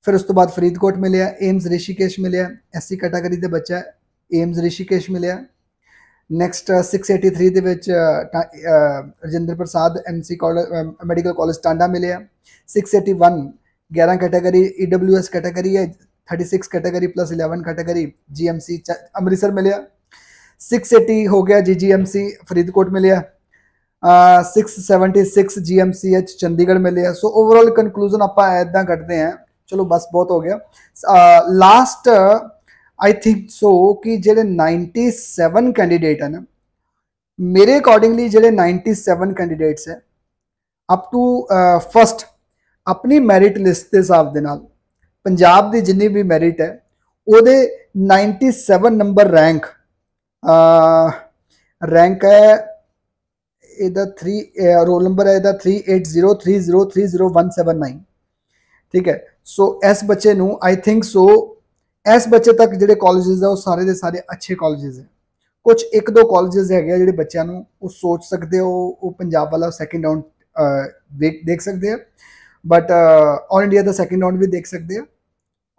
फिर उस तो बाद फरीदकोट मिले एम्स ऋषिकेश मिले एस सी कैटागरी के बच्चा एम्स ऋषिकेश मिले नैक्सट सिक्स एटी थ्री के Rajendra Prasad M C college medical college Tanda मिले सिक्स एटी वन ग्यारह category E W S category है thirty six category plus eleven category GMC Amritsar में लिया सिक्स एटी हो गया जी जी एम सी फरीदकोट में लिया six seventy six G M C H Chandigarh में लिया सो ओवरऑल कंकलूजन आप इदा कटते हैं चलो बस बहुत हो गया लास्ट आई थिंक सो कि जेडे सैवन कैंडीडेट है ना मेरे अकॉर्डिंगली नाइनटी सैवन कैंडीडेट्स है अप टू फस्ट अपनी मैरिट लिस्ट के हिसाब के ਪੰਜਾਬ ਦੀ ਜਿੰਨੀ ਵੀ ਮੈਰਿਟ ਹੈ ਉਹਦੇ 97 ਨੰਬਰ ਰੈਂਕ ਆ ਰੈਂਕ ਹੈ ਇਹਦਾ 3 ਰੋਲ ਨੰਬਰ ਹੈ ਇਹਦਾ 3803030179 ਠੀਕ ਹੈ ਸੋ ਇਸ ਬੱਚੇ ਨੂੰ ਆਈ ਥਿੰਕ ਸੋ ਇਸ ਬੱਚੇ ਤੱਕ ਜਿਹੜੇ ਕਾਲਜਸ ਆ ਉਹ ਸਾਰੇ ਦੇ ਸਾਰੇ ਅੱਛੇ ਕਾਲਜਸ ਹੈ ਕੁਝ ਇੱਕ ਦੋ ਕਾਲਜਸ ਹੈਗੇ ਜਿਹੜੇ ਬੱਚਿਆਂ ਨੂੰ ਉਹ ਸੋਚ ਸਕਦੇ ਹੋ ਉਹ ਪੰਜਾਬ ਵਾਲਾ ਸੈਕੰਡ ਰਾਉਂਡ ਦੇਖ ਸਕਦੇ ਆ बट ऑल इंडिया ਦਾ ਸੈਕੰਡ ਰਾਉਂਡ ਵੀ ਦੇਖ ਸਕਦੇ ਆ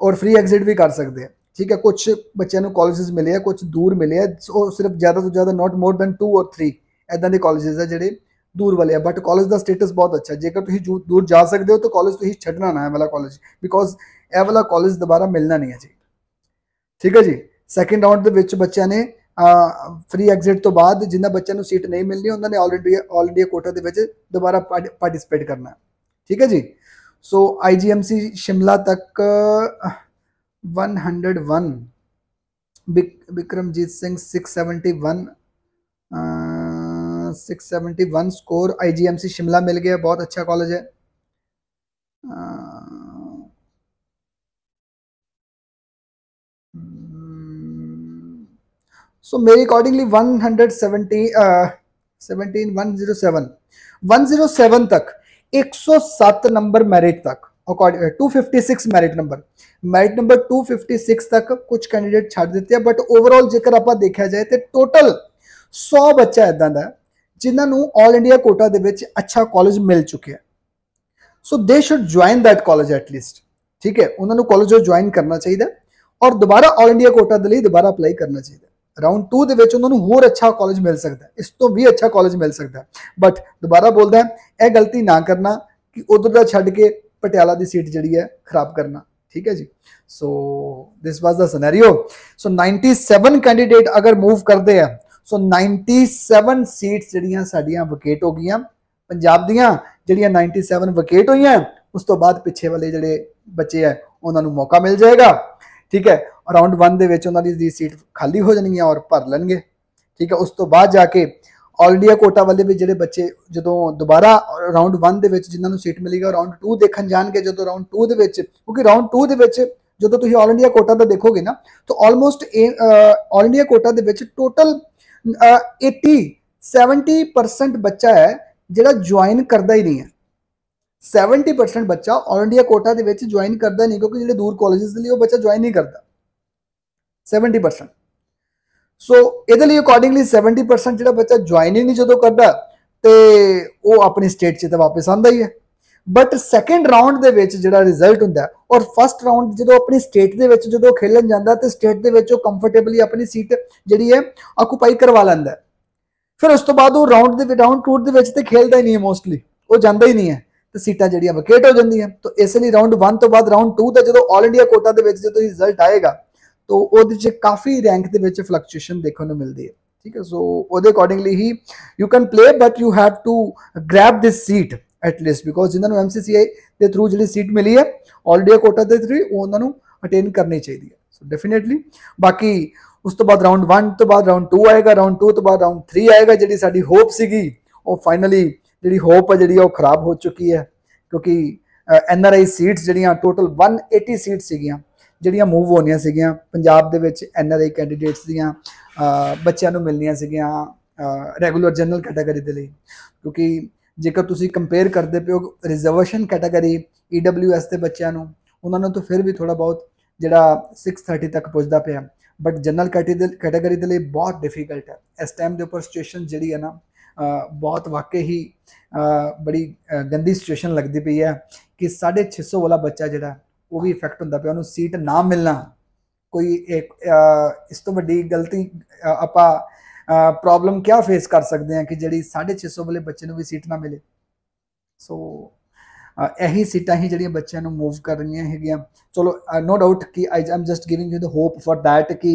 ਔਰ ਫ੍ਰੀ ਐਗਜ਼ਿਟ ਵੀ ਕਰ ਸਕਦੇ ਆ ਠੀਕ ਹੈ ਕੁਝ ਬੱਚਿਆਂ ਨੂੰ ਕਾਲਜਸ ਮਿਲੇ ਆ ਕੁਝ ਦੂਰ ਮਿਲੇ ਆ ਉਹ ਸਿਰਫ ਜ਼ਿਆਦਾ ਤੋਂ ਜ਼ਿਆਦਾ ਨਾਟ ਮੋਰ ਦੈਨ 2 ਔਰ 3 ਐਦਾਂ ਦੇ ਕਾਲਜਸ ਆ ਜਿਹੜੇ ਦੂਰ ਵਾਲੇ ਆ ਬਟ ਕਾਲਜ ਦਾ ਸਟੇਟਸ ਬਹੁਤ ਅੱਛਾ ਜੇਕਰ ਤੁਸੀਂ ਦੂਰ ਜਾ ਸਕਦੇ ਹੋ ਤਾਂ ਕਾਲਜ ਤੁਸੀਂ ਛੱਡਣਾ ਨਾ ਹੈ ਵਾਲਾ ਕਾਲਜ ਬਿਕੋਜ਼ ਇਹ ਵਾਲਾ ਕਾਲਜ ਦੁਬਾਰਾ ਮਿਲਣਾ ਨਹੀਂ ਹੈ ਜੀ ਠੀਕ ਹੈ ਜੀ ਸੈਕੰਡ ਰਾਉਂਡ ਦੇ ਵਿੱਚ ਬੱਚਿਆਂ ਨੇ ਫ੍ਰੀ ਐਗਜ਼ਿਟ ਤੋਂ ਬਾਅਦ ਜਿਨ੍ਹਾਂ ਬੱਚਿਆਂ ਨੂੰ ਸੀਟ ਨਹੀਂ ਮਿਲਣੀ ਉਹਨਾਂ ਨੇ all India all India quota ਦੇ ਵਿੱਚ ਦੁਬਾਰਾ ਪਾਰਟਿਸਿਪੇਟ ਕਰਨਾ ठीक है जी सो आईजीएमसी शिमला तक one 101 Vikramjit Singh six one six seventy one score IGMC Shimla मिल गया बहुत अच्छा कॉलेज है सो मेरी accordingly one hundred seventy seventeen one zero seven one zero seven तक 107 नंबर मेरिट तक according 256 merit number merit number 256 तक ਕੁਝ ਕੈਂਡੀਡੇਟ ਛੱਡ ਦਿੱਤੇ ਆ ਬਟ ਓਵਰਆਲ ਜੇਕਰ ਆਪਾਂ ਦੇਖਿਆ ਜਾਏ ਤੇ ਟੋਟਲ 100 ਬੱਚਾ ਇਦਾਂ ਦਾ ਜਿਨ੍ਹਾਂ ਨੂੰ 올 ਇੰਡੀਆ ਕੋਟਾ ਦੇ ਵਿੱਚ ਅੱਛਾ ਕਾਲਜ ਮਿਲ ਚੁੱਕਿਆ so they should join that college at least ਠੀਕ ਹੈ ਉਹਨਾਂ ਨੂੰ ਕਾਲਜ ਜੋ ਜੁਆਇਨ ਕਰਨਾ ਚਾਹੀਦਾ ਔਰ ਦੁਬਾਰਾ 올 ਇੰਡੀਆ ਕੋਟਾ ਦੇ ਲਈ ਦੁਬਾਰਾ ਅਪਲਾਈ ਕਰਨਾ ਚਾਹੀਦਾ ਰਾਉਂਡ 2 ਦੇ ਵਿੱਚ ਉਹਨਾਂ ਨੂੰ ਹੋਰ ਅੱਛਾ ਕਾਲਜ ਮਿਲ ਸਕਦਾ ਇਸ ਤੋਂ ਵੀ ਅੱਛਾ ਕਾਲਜ ਮਿਲ ਸਕਦਾ ਬਟ ਦੁਬਾਰਾ ਬੋਲਦਾ ਇਹ ਗਲਤੀ ਨਾ ਕਰਨਾ ਕਿ ਉਧਰ ਦਾ ਛੱਡ ਕੇ ਪਟਿਆਲਾ ਦੀ ਸੀਟ ਜਿਹੜੀ ਹੈ ਖਰਾਬ ਕਰਨਾ ठीक है जी so this was the scenario so 97 candidate अगर मूव करते हैं सो 97 ਸੀਟਸ ਜਿਹੜੀਆਂ ਸਾਡੀਆਂ ਵਕੇਟ ਹੋ ਗਈਆਂ ਪੰਜਾਬ ਦੀਆਂ ਜਿਹੜੀਆਂ 97 ਵਕੇਟ ਹੋਈਆਂ ਉਸ ਤੋਂ ਬਾਅਦ ਪਿੱਛੇ ਵਾਲੇ ਜਿਹੜੇ ਬੱਚੇ ਆ ਉਹਨਾਂ ਨੂੰ ਮੌਕਾ ਮਿਲ ਜਾਏਗਾ ਠੀਕ ਹੈ ਰਾਉਂਡ 1 ਦੇ ਵਿੱਚ ਉਹਨਾਂ ਦੀ ਦੀ ਸੀਟ ਖਾਲੀ ਹੋ ਜਾਣਗੀਆਂ ਔਰ ਭਰ ਲੈਣਗੇ ਠੀਕ ਹੈ ਉਸ ਤੋਂ ਬਾਅਦ ਜਾ ਕੇ ਆਲ ਇੰਡੀਆ ਕੋਟਾ ਵਾਲੇ ਵੀ ਜਿਹੜੇ ਬੱਚੇ ਜਦੋਂ ਦੁਬਾਰਾ ਰਾਉਂਡ 1 ਦੇ ਵਿੱਚ ਜਿਨ੍ਹਾਂ ਨੂੰ ਸੀਟ ਮਿਲੇਗੀ ਔਰ ਰਾਉਂਡ 2 ਦੇਖਣ ਜਾਣਗੇ ਜਦੋਂ ਰਾਉਂਡ 2 ਦੇ ਵਿੱਚ ਕਿਉਂਕਿ ਰਾਉਂਡ 2 ਦੇ ਵਿੱਚ ਜਦੋਂ ਤੁਸੀਂ ਆਲ ਇੰਡੀਆ ਕੋਟਾ ਦਾ ਦੇਖੋਗੇ ਨਾ ਤਾਂ ਆਲਮੋਸਟ ਆਲ ਇੰਡੀਆ ਕੋਟਾ ਦੇ ਵਿੱਚ ਟੋਟਲ 80 70% ਬੱਚਾ ਹੈ ਜਿਹੜਾ ਜੁਆਇਨ ਕਰਦਾ ਹੀ ਨਹੀਂ ਹੈ 70% ਬੱਚਾ ਆਲ ਇੰਡੀਆ ਕੋਟਾ ਦੇ ਵਿੱਚ ਜੁਆਇਨ ਕਰਦਾ ਨਹੀਂ ਕਿਉਂਕਿ ਜਿਹੜੇ ਦੂਰ ਕਾਲਜਸ ਦੇ ਲਈ ਉਹ ਬੱਚਾ ਜੁਆਇਨ ਨਹੀਂ ਕਰਦਾ ਸੈਵਨਟੀ ਪਰਸੈਂਟ ਸੋ ਇਹਦੇ ਲਈ ਅਕੋਰਡਿੰਗਲੀ 70% ਜਿਹੜਾ ਬੱਚਾ ਜੁਆਇਨ ਹੀ ਨਹੀਂ ਜਦੋਂ ਕਰਦਾ ਤੇ ਉਹ ਆਪਣੀ ਸਟੇਟ 'ਚ ਤਾਂ ਵਾਪਸ ਆਂਦਾ ਹੀ ਹੈ ਬਟ ਸੈਕੰਡ ਰਾਉਂਡ ਦੇ ਵਿੱਚ ਜਿਹੜਾ ਰਿਜ਼ਲਟ ਹੁੰਦਾ ਔਰ ਫਸਟ ਰਾਉਂਡ ਜਦੋਂ ਆਪਣੀ ਸਟੇਟ ਦੇ ਵਿੱਚ ਜਦੋਂ ਖੇਲਣ ਜਾਂਦਾ ਤੇ ਸਟੇਟ ਦੇ ਵਿੱਚ ਉਹ ਕੰਫਰਟੇਬਲੀ ਆਪਣੀ ਸੀਟ ਜਿਹੜੀ ਹੈ ਆਕੂਪਾਈ ਕਰਵਾ ਲੈਂਦਾ ਫਿਰ ਉਸ ਤੋਂ ਬਾਅਦ ਉਹ ਰਾਉਂਡ ਦੇ ਰਾਉਂਡ ਟੂਰ ਦੇ ਵਿੱਚ ਤੇ ਖੇਲਦਾ ਹੀ ਨਹੀਂ ਹੈ ਮੋਸਟਲੀ ਉਹ ਜਾਂਦਾ ਹੀ ਨਹੀਂ ਹੈ ਤੇ ਸੀਟਾਂ ਜਿਹੜੀਆਂ ਵਕੇਟ ਹੋ ਜਾਂਦੀਆਂ ਤਾਂ ਇਸ ਲਈ ਰਾਉਂਡ 1 ਤੋਂ ਬਾਅਦ ਰਾਉਂਡ 2 ਦਾ ਜਦੋਂ 올 ਇੰਡੀਆ ਕੋਟਾ ਦੇ ਵਿੱਚ ਜਦੋਂ ਰਿਜ਼ਲਟ ਆਏਗਾ ਤੋ ਉਹਦੇ 'ਚ ਕਾਫੀ ਰੈਂਕ ਦੇ ਵਿੱਚ ਫਲਕਚੁਏਸ਼ਨ ਦੇਖਣ ਨੂੰ ਮਿਲਦੀ ਹੈ ਠੀਕ ਹੈ ਸੋ ਉਹਦੇ ਅਕੋਰਡਿੰਗਲੀ ਹੀ you can play but you have to grab this seat at least because ਜਿਨ੍ਹਾਂ ਨੂੰ ਐਮਸੀਸੀਆਈ ਦੇ ਥਰੂ ਜਿਹੜੀ ਸੀਟ ਮਿਲੀ ਹੈ ਆਲਰੇਡੀ ਕੋਟਾ ਦੇ ਥਰੂ ਉਹਨਾਂ ਨੂੰ ਅਟੇਨ ਕਰਨੀ ਚਾਹੀਦੀ ਹੈ ਸੋ ਡੈਫੀਨਿਟਲੀ ਬਾਕੀ ਉਸ ਤੋਂ ਬਾਅਦ ਰਾਉਂਡ 1 ਤੋਂ ਬਾਅਦ ਰਾਉਂਡ 2 ਆਏਗਾ ਰਾਉਂਡ 2 ਤੋਂ ਬਾਅਦ ਰਾਉਂਡ 3 ਆਏਗਾ ਜਿਹੜੀ ਸਾਡੀ ਹੋਪ ਸੀਗੀ ਉਹ ਫਾਈਨਲੀ ਜਿਹੜੀ ਹੋਪ ਹੈ ਜਿਹੜੀ ਉਹ ਖਰਾਬ ਹੋ ਚੁੱਕੀ ਹੈ ਕਿਉਂਕਿ ਐਨਆਰਆਈ ਸੀਟਸ ਜਿਹੜੀਆਂ ਟੋਟਲ 180 ਸੀਟਸ ਸੀਗੀਆਂ ਜਿਹੜੀਆਂ ਮੂਵ ਹੋਣੀਆਂ ਸੀਗੀਆਂ ਪੰਜਾਬ ਦੇ ਵਿੱਚ ਐਨਆਰਆਈ ਕੈਂਡੀਡੇਟਸ ਦੀਆਂ ਬੱਚਿਆਂ ਨੂੰ ਮਿਲਣੀਆਂ ਸੀਗੀਆਂ ਰੈਗੂਲਰ ਜਨਰਲ ਕੈਟਾਗਰੀ ਦੇ ਲਈ ਕਿਉਂਕਿ ਜੇਕਰ ਤੁਸੀਂ ਕੰਪੇਅਰ ਕਰਦੇ ਪਿਓ ਰਿਜ਼ਰਵੇਸ਼ਨ ਕੈਟਾਗਰੀ ਈਡਬਲਯੂਐਸ ਦੇ ਬੱਚਿਆਂ ਨੂੰ ਉਹਨਾਂ ਨੂੰ ਤਾਂ ਫਿਰ ਵੀ ਥੋੜਾ ਬਹੁਤ ਜਿਹੜਾ 630 ਤੱਕ ਪਹੁੰਚਦਾ ਪਿਆ ਬਟ ਜਨਰਲ ਕੈਟਾਗਰੀ ਦੇ ਲਈ ਬਹੁਤ ਡਿਫਿਕਲਟ ਹੈ ਇਸ ਟਾਈਮ ਦੇ ਉੱਪਰ ਸਿਚੁਏਸ਼ਨ ਜਿਹੜੀ ਹੈ ਨਾ ਬਹੁਤ ਵਾਕਈ ਹੀ ਬੜੀ ਗੰਦੀ ਸਿਚੁਏਸ਼ਨ ਲੱਗਦੀ ਪਈ ਹੈ ਕਿ 650 ਵਾਲਾ ਬੱਚਾ ਜਿਹੜਾ ਉਹ ਵੀ ਇਫੈਕਟ ਹੁੰਦਾ ਪਿਆ ਉਹਨੂੰ ਸੀਟ ਨਾ ਮਿਲਣਾ ਕੋਈ ਇੱਕ ਇਸ ਤੋਂ ਵੱਡੀ ਗਲਤੀ ਆਪਾਂ ਪ੍ਰੋਬਲਮ ਕਿਆ ਫੇਸ ਕਰ ਸਕਦੇ ਹਾਂ ਕਿ ਜਿਹੜੀ 650 ਵਾਲੇ ਬੱਚੇ ਨੂੰ ਵੀ ਸੀਟ ਨਾ ਮਿਲੇ ਸੋ ਇਹੀ ਸੀਟਾਂ ਹੀ ਜਿਹੜੀਆਂ ਬੱਚਿਆਂ ਨੂੰ ਮੂਵ ਕਰ ਰਹੀਆਂ ਹੈਗੀਆਂ ਚਲੋ ਨੋ ਡਾਊਟ ਕਿ I am just giving you the hope for that ਕਿ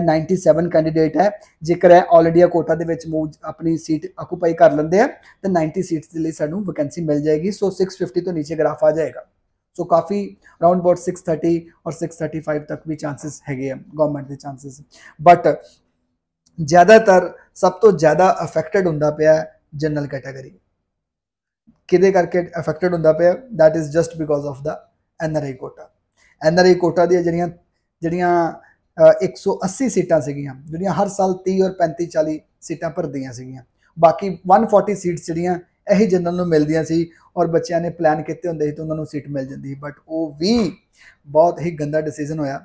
97 ਕੈਂਡੀਡੇਟ ਹੈ ਜੇਕਰ ਇਹ ਆਲਰੇਡੀ ਆ ਕੋਟਾ ਦੇ ਵਿੱਚ ਮੂਵ ਆਪਣੀ ਸੀਟ ਆਕੂਪਾਈ ਕਰ ਲੈਂਦੇ ਆ ਤਾਂ 90 ਸੀਟਸ ਦੇ ਲਈ ਸਾਨੂੰ ਵੈਕੈਂਸੀ ਮਿਲ ਜਾਏਗੀ ਸੋ 650 ਤੋਂ ਨੀਚੇ ਗ੍ਰਾਫ ਆ ਜਾਏਗਾ सो काफ़ी राउंड अबाउट सिक्स थर्टी और सिक्स थर्टी फाइव तक भी चांसेस है गवर्नमेंट के चांसेस बट ज़्यादातर सब तो ज़्यादा अफेक्टेड हों पे है जनरल कैटेगरी कि करके अफेक्टेड हों पे that is just because of the N R I quota N R I quota दरिया जड़िया एक सौ अस्सी सीटा सगिया जो हर साल तीह और पैंती चाली सीटा भरदिया सगिया बाकी वन फोर्टी सीट्स जड़ियाँ ਇਹੀ ਜਨਰਲ ਨੂੰ ਮਿਲਦੀਆਂ ਸੀ ਔਰ ਬੱਚਿਆਂ ਨੇ ਪਲਾਨ ਕੀਤੇ ਹੁੰਦੇ ਸੀ ਤਾਂ ਉਹਨਾਂ ਨੂੰ ਸੀਟ ਮਿਲ ਜਾਂਦੀ ਸੀ ਬਟ ਉਹ ਵੀ ਬਹੁਤ ਹੀ ਗੰਦਾ ਡਿਸੀਜਨ ਹੋਇਆ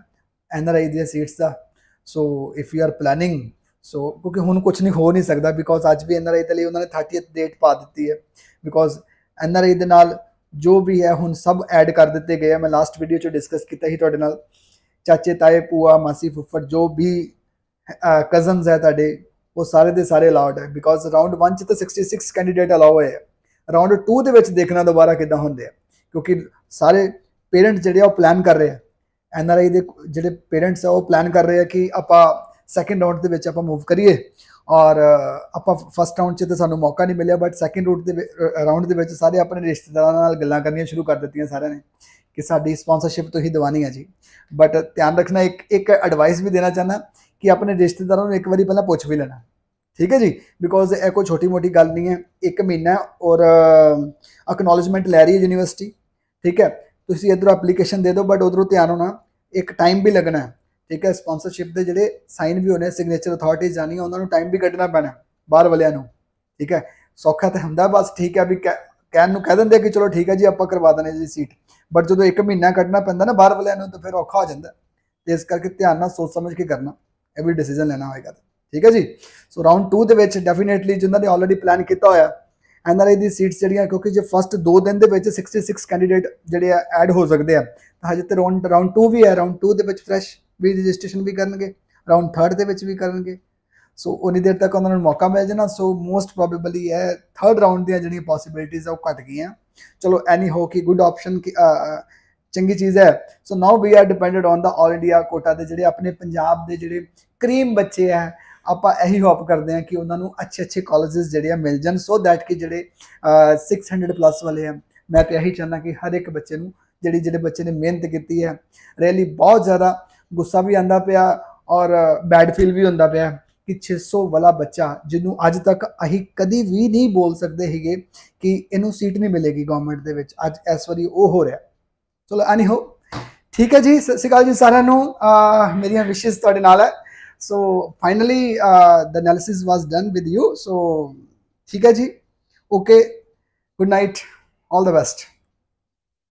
ਐਨਆਰਆਈ ਦੀਆਂ ਸੀਟਸ ਦਾ so if you are planning so ਕਿਉਂਕਿ ਹੁਣ ਕੁਝ ਨਹੀਂ ਹੋ ਨਹੀਂ ਸਕਦਾ ਬਿਕੋਜ਼ ਅੱਜ ਵੀ ਐਨਆਰਆਈ ਦੇ ਲਈ ਉਹਨਾਂ ਨੇ 30th ਡੇਟ ਪਾ ਦਿੱਤੀ ਹੈ ਬਿਕੋਜ਼ ਐਨਆਰਆਈ ਦੇ ਨਾਲ ਜੋ ਵੀ ਹੈ ਹੁਣ ਸਭ ਐਡ ਕਰ ਦਿੱਤੇ ਗਏ ਆ ਮੈਂ ਲਾਸਟ ਵੀਡੀਓ 'ਚ ਡਿਸਕਸ ਕੀਤਾ ਸੀ ਤੁਹਾਡੇ ਨਾਲ ਚਾਚੇ ਤਾਏ ਪੂਆ ਮਾਸੀ ਫੁੱਫੜ ਜੋ ਵੀ ਕਜ਼ਨਸ ਹੈ ਤੁਹਾਡੇ ਉਹ ਸਾਰੇ ਦੇ ਸਾਰੇ ਅਲਾਉਡ ਹੈ ਬਿਕੋਜ਼ ਰਾਉਂਡ 1 ਚ ਤਾਂ 66 ਕੈਂਡੀਡੇਟ ਅਲਾਉ ਹੋਏ ਆ ਰਾਉਂਡ 2 ਦੇ ਵਿੱਚ ਦੇਖਣਾ ਦੁਬਾਰਾ ਕਿੱਦਾਂ ਹੁੰਦੇ ਆ ਕਿਉਂਕਿ ਸਾਰੇ ਪੇਰੈਂਟ ਜਿਹੜੇ ਆ ਉਹ ਪਲਾਨ ਕਰ ਰਹੇ ਆ ਐਨ ਆਰ ਆਈ ਦੇ ਜਿਹੜੇ ਪੇਰੈਂਟਸ ਆ ਉਹ ਪਲਾਨ ਕਰ ਰਹੇ ਆ ਕਿ ਆਪਾਂ ਸੈਕੰਡ ਰਾਉਂਡ ਦੇ ਵਿੱਚ ਆਪਾਂ ਮੂਵ ਕਰੀਏ ਔਰ ਆਪਾਂ ਫਸਟ ਰਾਉਂਡ 'ਚ ਤਾਂ ਸਾਨੂੰ ਮੌਕਾ ਨਹੀਂ ਮਿਲਿਆ ਬਟ ਸੈਕੰਡ ਰੂਟ ਦੇ ਰਾਉਂਡ ਦੇ ਵਿੱਚ ਸਾਰੇ ਆਪਣੇ ਰਿਸ਼ਤੇਦਾਰਾਂ ਨਾਲ ਗੱਲਾਂ ਕਰਨੀਆਂ ਸ਼ੁਰੂ ਕਰ ਦਿੱਤੀਆਂ ਸਾਰਿਆਂ ਨੇ ਕਿ ਸਾਡੀ ਸਪਾਂਸਰਸ਼ਿਪ ਤੋਂ ਹੀ ਦਿਵਾਨੀ ਹੈ ਜੀ ਬਟ ਧਿਆਨ ਰੱਖਣਾ ਇੱਕ ਇੱਕ ਐਡਵਾਈਸ ਵੀ ਦੇਣਾ ਚਾਹਨਾ कि अपने रिश्तेदारों एक बार पहले पूछ भी लेना ठीक है जी बिकॉज यह कोई छोटी मोटी गल नहीं है एक महीना और अकनोलेजमेंट लै रही है यूनिवर्सिटी ठीक है तुम इधर एप्लीकेशन दे दो बट उधरों ध्यान होना एक टाइम भी लगना है ठीक है स्पॉन्सरशिप के जोड़े साइन भी होने सिग्नेचर अथॉरिटीज जानी उन्होंने टाइम भी कटना पैना बार वालों ठीक है सौखा तो हमें बस ठीक है भी कह कहन कह देंगे कि चलो ठीक है जी आप करवा देने जी सीट बट जो एक महीना कटना पैदा ना बार वालों तो फिर औखा हो जाता इस करके ध्यान ना सोच समझ के करना ਇਹ ਵੀ ਡਿਸੀਜਨ ਲੈਣਾ ਹੋਏਗਾ ਠੀਕ ਹੈ ਜੀ ਸੋ ਰਾਉਂਡ 2 ਦੇ ਵਿੱਚ ਡੈਫੀਨਿਟਲੀ ਜਿਨ੍ਹਾਂ ਨੇ ਆਲਰੇਡੀ ਪਲਾਨ ਕੀਤਾ ਹੋਇਆ ਐਨਆਰਆਈ ਦੀ ਸੀਟਸ ਜਿਹੜੀਆਂ ਕਿਉਂਕਿ ਜੇ ਫਸਟ 2 ਦਿਨ ਦੇ ਵਿੱਚ 66 ਕੈਂਡੀਡੇਟ ਜਿਹੜੇ ਆ ਐਡ ਹੋ ਸਕਦੇ ਆ ਤਾਂ ਹਜੇ ਤੇ ਰਾਉਂਡ ਰਾਉਂਡ 2 ਵੀ ਹੈ ਰਾਉਂਡ 2 ਦੇ ਵਿੱਚ ਫਰੈਸ਼ ਵੀ ਰਜਿਸਟ੍ਰੇਸ਼ਨ ਵੀ ਕਰਨਗੇ ਰਾਉਂਡ 3 ਦੇ ਵਿੱਚ ਵੀ ਕਰਨਗੇ ਸੋ ਉਨੀ ਦੇਰ ਤੱਕ ਉਹਨਾਂ ਨੂੰ ਮੌਕਾ ਮਿਲ ਜਾਣਾ ਸੋ ਮੋਸਟ ਪ੍ਰੋਬੇਬਲੀ ਇਹ 3rd ਰਾਉਂਡ ਦੀਆਂ ਜਿਹੜੀਆਂ ਪੋਸਿਬਿਲਿਟੀਆਂ ਆ ਉਹ ਘਟ ਗਈਆਂ ਚਲੋ ਐਨੀ ਹੋ ਕਿ ਗੁੱਡ ਆਪਸ਼ਨ ਕਿ ਚੰਗੀ ਚੀਜ਼ ਹੈ so now we are depended on the 올 India quota ਦੇ ਜਿਹੜੇ ਆਪਣੇ ਪੰਜਾਬ ਦੇ ਜਿਹੜੇ ਕਰੀਮ ਬੱਚੇ ਆ ਆਪਾਂ ਇਹੀ ਹੋਪ ਕਰਦੇ ਆ ਕਿ ਉਹਨਾਂ ਨੂੰ ਅੱਛੇ ਅੱਛੇ ਕਾਲਜਸ ਜਿਹੜੇ ਆ ਮਿਲ ਜਾਣ ਸੋ ਥੈਟ ਕਿ ਜਿਹੜੇ 600 ਪਲੱਸ ਵਾਲੇ ਆ ਮੈਂ ਤੇ ਇਹੀ ਚਾਹਨਾ ਕਿ ਹਰ ਇੱਕ ਬੱਚੇ ਨੂੰ ਜਿਹੜੀ ਜਿਹੜੇ ਬੱਚੇ ਨੇ ਮਿਹਨਤ ਕੀਤੀ ਹੈ ਰੈਲੀ ਬਹੁਤ ਜ਼ਿਆਦਾ ਗੁੱਸਾ ਵੀ ਆਂਦਾ ਪਿਆ ਔਰ ਬੈਡ ਫੀਲ ਵੀ ਹੁੰਦਾ ਪਿਆ ਕਿ 600 ਵਾਲਾ ਬੱਚਾ ਜਿਹਨੂੰ ਅੱਜ ਤੱਕ ਅਹੀਂ ਕਦੀ ਵੀ ਨਹੀਂ ਬੋਲ ਸਕਦੇ ਹੈਗੇ ਕਿ ਇਹਨੂੰ ਸੀਟ ਨਹੀਂ ਮਿਲੇਗੀ ਗਵਰਨਮੈਂਟ ਦੇ ਵਿੱਚ ਅੱਜ ਇਸ ਵਾਰੀ ਉਹ ਹੋ ਰਿਹਾ चलो एनी हो ठीक है जी सताल जी सारू मेरिया विशेज थोड़े नाल है so finally the analysis was done with you so ठीक है जी okay good night all the best